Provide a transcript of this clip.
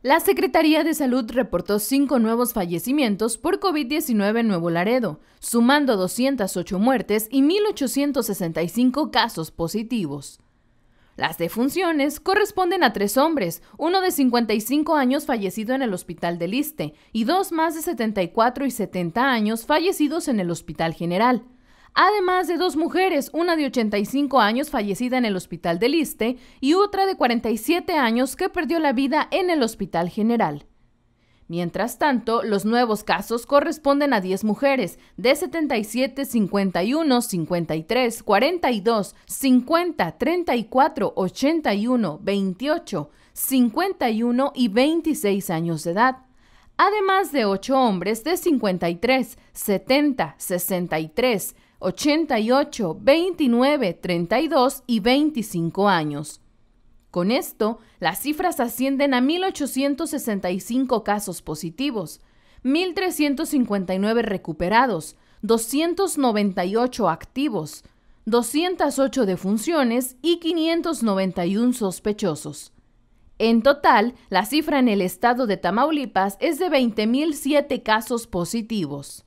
La Secretaría de Salud reportó cinco nuevos fallecimientos por COVID-19 en Nuevo Laredo, sumando 208 muertes y 1.865 casos positivos. Las defunciones corresponden a tres hombres, uno de 55 años fallecido en el Hospital de Liste y dos más de 74 y 70 años fallecidos en el Hospital General además de dos mujeres, una de 85 años fallecida en el Hospital de Liste y otra de 47 años que perdió la vida en el Hospital General. Mientras tanto, los nuevos casos corresponden a 10 mujeres, de 77, 51, 53, 42, 50, 34, 81, 28, 51 y 26 años de edad. Además de 8 hombres de 53, 70, 63, 88, 29, 32 y 25 años. Con esto, las cifras ascienden a 1.865 casos positivos, 1.359 recuperados, 298 activos, 208 defunciones y 591 sospechosos. En total, la cifra en el estado de Tamaulipas es de 20.007 casos positivos.